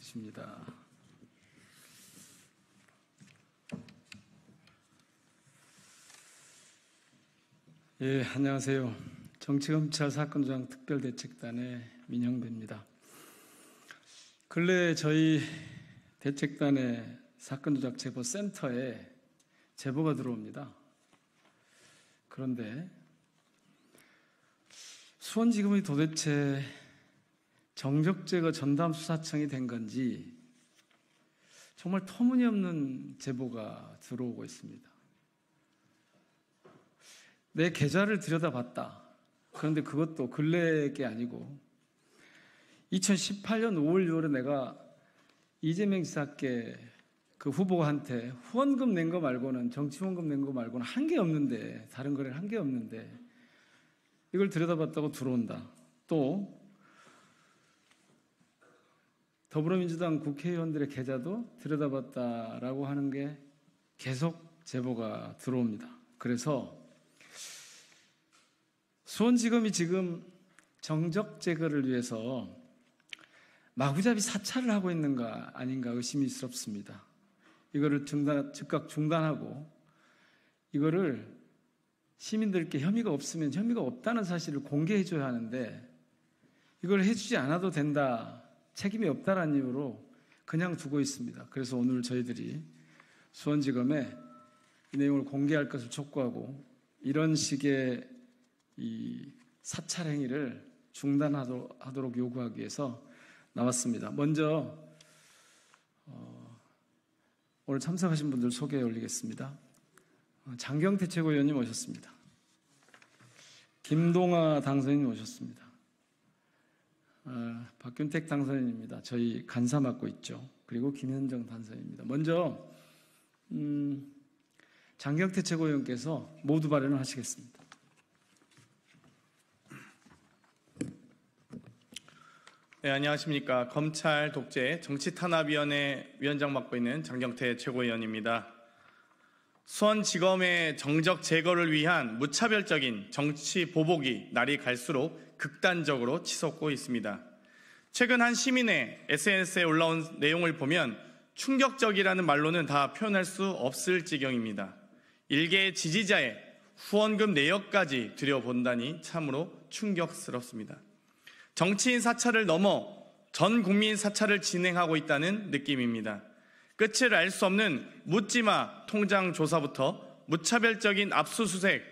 있으십니다. 예, 안녕하세요. 정치검찰 사건조장 특별대책단의 민영배입니다. 근래 저희 대책단의 사건조작 제보 센터에 제보가 들어옵니다. 그런데 수원지검이 도대체 정적제가 전담 수사청이 된 건지 정말 터무니없는 제보가 들어오고 있습니다. 내 계좌를 들여다봤다. 그런데 그것도 근래 게 아니고 2018년 5월 6월에 내가 이재명 지사께 그 후보한테 후원금 낸 거 말고는 정치 후원금 낸 거 말고는 한 게 없는데 다른 거를한 게 없는데 이걸 들여다봤다고 들어온다. 또 더불어민주당 국회의원들의 계좌도 들여다봤다라고 하는 게 계속 제보가 들어옵니다. 그래서 수원지검이 지금 정적 제거를 위해서 마구잡이 사찰을 하고 있는가 아닌가 의심이스럽습니다. 이거를 중단, 즉각 중단하고 이거를 시민들께 혐의가 없으면 혐의가 없다는 사실을 공개해줘야 하는데 이걸 해주지 않아도 된다 책임이 없다는 이유로 그냥 두고 있습니다. 그래서 오늘 저희들이 수원지검에 이 내용을 공개할 것을 촉구하고 이런 식의 이 사찰 행위를 중단하도록 요구하기 위해서 나왔습니다. 먼저 어, 오늘 참석하신 분들 소개해 올리겠습니다. 어, 장경태 최고위원님 오셨습니다. 김동아 당선인 오셨습니다. 어, 박균택 당선인입니다. 저희 간사 맡고 있죠. 그리고 김현정 당선입니다. 먼저 음, 장경태 최고위원께서 모두 발언을 하시겠습니다. 네, 안녕하십니까. 검찰 독재 정치탄압위원회 위원장 맡고 있는 장경태 최고위원입니다. 수원지검의 정적 제거를 위한 무차별적인 정치 보복이 날이 갈수록 극단적으로 치솟고 있습니다. 최근 한 시민의 SNS에 올라온 내용을 보면 충격적이라는 말로는 다 표현할 수 없을 지경입니다. 일개의 지지자의 후원금 내역까지 들여본다니 참으로 충격스럽습니다. 정치인 사찰을 넘어 전 국민 사찰을 진행하고 있다는 느낌입니다. 끝을 알 수 없는 묻지마 통장 조사부터 무차별적인 압수수색,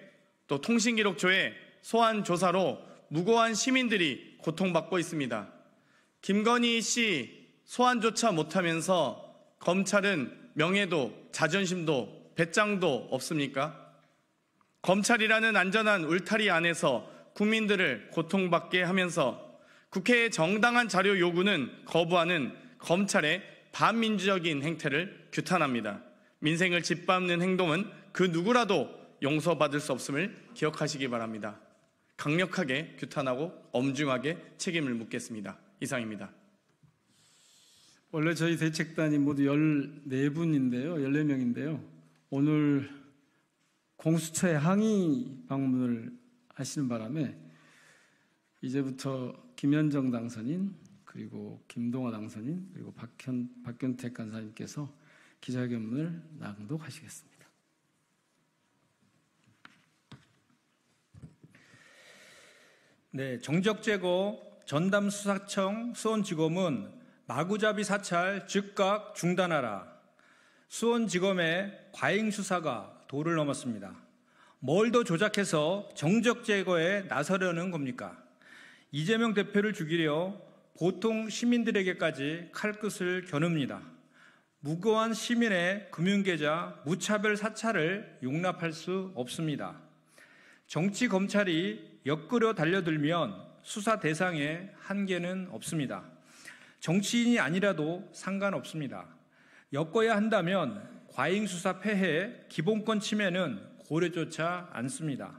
또 통신기록 조의 소환 조사로 무고한 시민들이 고통받고 있습니다. 김건희 씨 소환조차 못하면서 검찰은 명예도 자존심도 배짱도 없습니까? 검찰이라는 안전한 울타리 안에서 국민들을 고통받게 하면서 국회의 정당한 자료 요구는 거부하는 검찰의 반민주적인 행태를 규탄합니다. 민생을 짓밟는 행동은 그 누구라도 용서받을 수 없음을 기억하시기 바랍니다. 강력하게 규탄하고 엄중하게 책임을 묻겠습니다. 이상입니다. 원래 저희 대책단이 모두 14분인데요. 14명인데요. 오늘 공수처에 항의 방문을 하시는 바람에 이제부터 김현정 당선인 그리고 김동아 당선인 그리고 박현, 박근택 간사님께서 기자회견문을 낭독하시겠습니다. 네, 정적제거 전담 수사청 수원지검은 마구잡이 사찰 즉각 중단하라. 수원지검의 과잉 수사가 도를 넘었습니다. 뭘 더 조작해서 정적 제거에 나서려는 겁니까? 이재명 대표를 죽이려 보통 시민들에게까지 칼끝을 겨눕니다. 무고한 시민의 금융계좌 무차별 사찰을 용납할 수 없습니다. 정치 검찰이 엮으어 달려들면 수사 대상에 한계는 없습니다. 정치인이 아니라도 상관없습니다. 엮어야 한다면 과잉 수사 폐해, 기본권 침해는 고려조차 않습니다.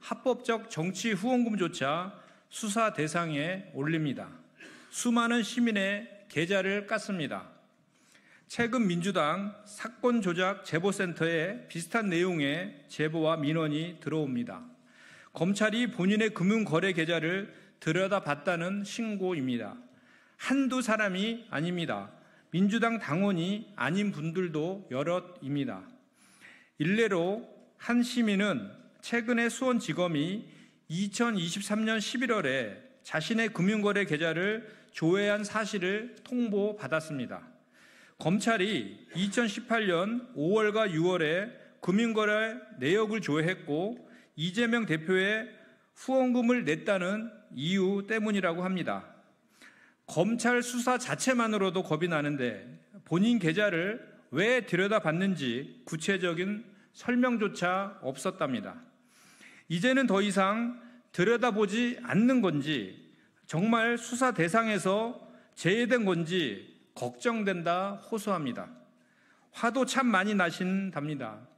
합법적 정치 후원금조차 수사 대상에 올립니다. 수많은 시민의 계좌를 깠습니다. 최근 민주당 사건 조작 제보센터에 비슷한 내용의 제보와 민원이 들어옵니다. 검찰이 본인의 금융거래 계좌를 들여다봤다는 신고입니다. 한두 사람이 아닙니다. 민주당 당원이 아닌 분들도 여럿입니다. 일례로 한 시민은 최근에 수원지검이 2023년 11월에 자신의 금융거래 계좌를 조회한 사실을 통보받았습니다. 검찰이 2018년 5월과 6월에 금융거래 내역을 조회했고 이재명 대표의 후원금을 냈다는 이유 때문이라고 합니다. 검찰 수사 자체만으로도 겁이 나는데 본인 계좌를 왜 들여다봤는지 구체적인 설명조차 없었답니다. 이제는 더 이상 들여다보지 않는 건지 정말 수사 대상에서 제외된 건지 걱정된다 호소합니다. 화도 참 많이 나신답니다.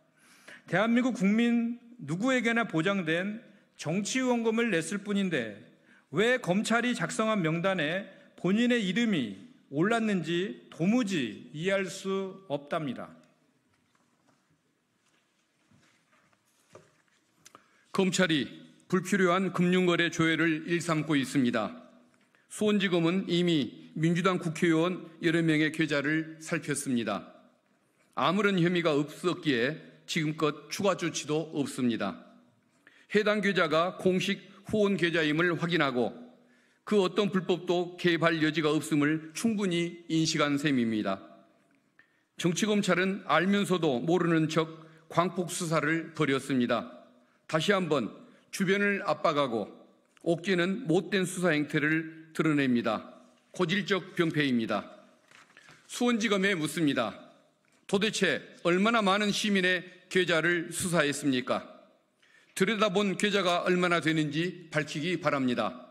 대한민국 국민 누구에게나 보장된 정치후원금을 냈을 뿐인데 왜 검찰이 작성한 명단에 본인의 이름이 올랐는지 도무지 이해할 수 없답니다. 검찰이 불필요한 금융거래 조회를 일삼고 있습니다. 수원지검은 이미 민주당 국회의원 여러 명의 계좌를 살폈습니다. 아무런 혐의가 없었기에 지금껏 추가 조치도 없습니다. 해당 계좌가 공식 후원 계좌임을 확인하고 그 어떤 불법도 개입할 여지가 없음을 충분히 인식한 셈입니다. 정치검찰은 알면서도 모르는 척 광폭 수사를 벌였습니다. 다시 한번 주변을 압박하고 옥죄는 못된 수사 행태를 드러냅니다. 고질적 병폐입니다. 수원지검에 묻습니다. 도대체 얼마나 많은 시민의 계좌를 수사했습니까? 들여다본 계좌가 얼마나 되는지 밝히기 바랍니다.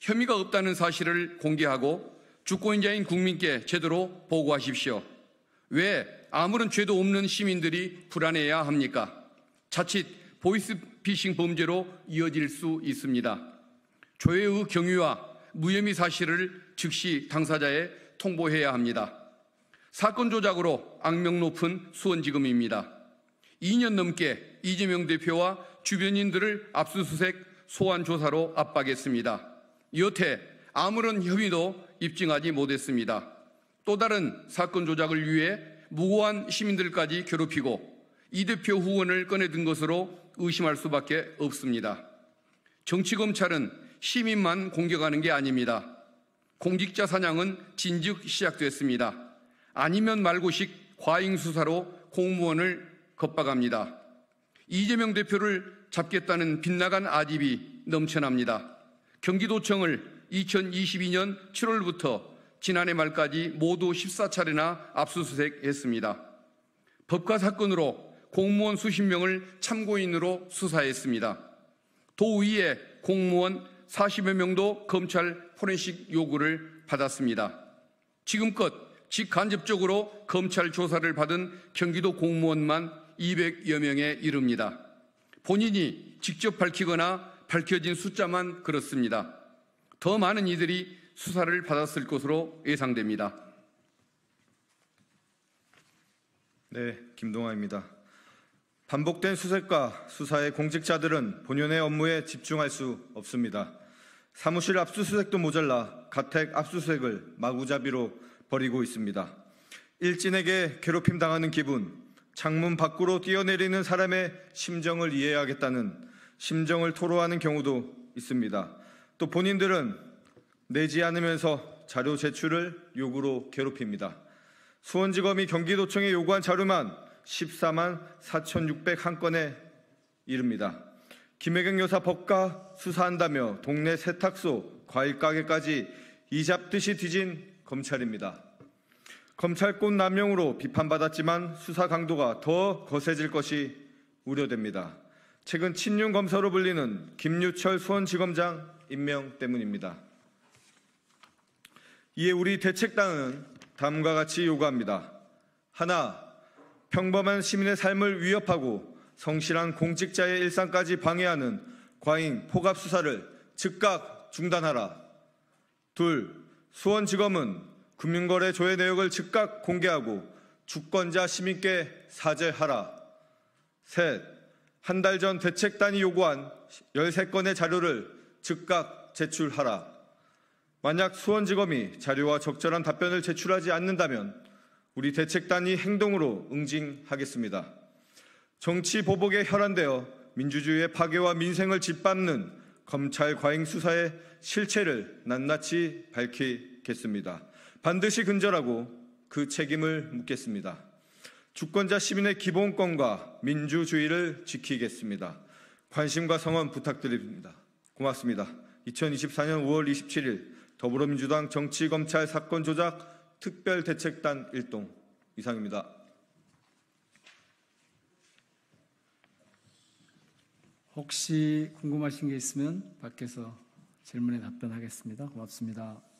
혐의가 없다는 사실을 공개하고 주권자인 국민께 제대로 보고하십시오. 왜 아무런 죄도 없는 시민들이 불안해야 합니까? 자칫 보이스피싱 범죄로 이어질 수 있습니다. 조회의 경위와 무혐의 사실을 즉시 당사자에 통보해야 합니다. 사건 조작으로 악명 높은 수원지검입니다. 2년 넘게 이재명 대표와 주변인들을 압수수색 소환 조사로 압박했습니다. 여태 아무런 혐의도 입증하지 못했습니다. 또 다른 사건 조작을 위해 무고한 시민들까지 괴롭히고 이 대표 후원을 꺼내든 것으로 의심할 수밖에 없습니다. 정치검찰은 시민만 공격하는 게 아닙니다. 공직자 사냥은 진즉 시작됐습니다. 아니면 말고식 과잉 수사로 공무원을 겁박합니다. 이재명 대표를 잡겠다는 빗나간 아집이 넘쳐납니다. 경기도청을 2022년 7월부터 지난해 말까지 모두 14차례나 압수수색했습니다. 법과 사건으로 공무원 수십 명을 참고인으로 수사했습니다. 도의회 공무원 40여 명도 검찰 포렌식 요구를 받았습니다. 지금껏 직간접적으로 검찰 조사를 받은 경기도 공무원만 200여 명에 이릅니다. 본인이 직접 밝히거나 밝혀진 숫자만 그렇습니다. 더 많은 이들이 수사를 받았을 것으로 예상됩니다. 네, 김동아입니다. 반복된 수색과 수사의 공직자들은 본연의 업무에 집중할 수 없습니다. 사무실 압수수색도 모자라 가택 압수수색을 마구잡이로 벌이고 있습니다. 일진에게 괴롭힘 당하는 기분, 창문 밖으로 뛰어내리는 사람의 심정을 이해하겠다는 심정을 토로하는 경우도 있습니다. 또 본인들은 내지 않으면서 자료 제출을 요구로 괴롭힙니다. 수원지검이 경기도청에 요구한 자료만 14만 4,601건에 이릅니다. 김혜경 여사 법과 수사한다며 동네 세탁소, 과일 가게까지 이잡듯이 뒤진 검찰입니다. 검찰권 남용으로 비판받았지만 수사 강도가 더 거세질 것이 우려됩니다. 최근 친윤 검사로 불리는 김유철 수원지검장 임명 때문입니다. 이에 우리 대책당은 다음과 같이 요구합니다. 하나, 평범한 시민의 삶을 위협하고 성실한 공직자의 일상까지 방해하는 과잉 포갑 수사를 즉각 중단하라. 둘, 수원지검은 금융거래 조회 내역을 즉각 공개하고 주권자 시민께 사죄하라. 셋, 한 달 전 대책단이 요구한 13건의 자료를 즉각 제출하라. 만약 수원지검이 자료와 적절한 답변을 제출하지 않는다면 우리 대책단이 행동으로 응징하겠습니다. 정치 보복에 혈안되어 민주주의의 파괴와 민생을 짓밟는 검찰 과잉 수사의 실체를 낱낱이 밝히겠습니다. 반드시 근절하고 그 책임을 묻겠습니다. 주권자 시민의 기본권과 민주주의를 지키겠습니다. 관심과 성원 부탁드립니다. 고맙습니다. 2024년 5월 27일 더불어민주당 정치검찰 사건 조작 특별대책단 1동 이상입니다. 혹시 궁금하신 게 있으면 밖에서 질문에 답변하겠습니다. 고맙습니다.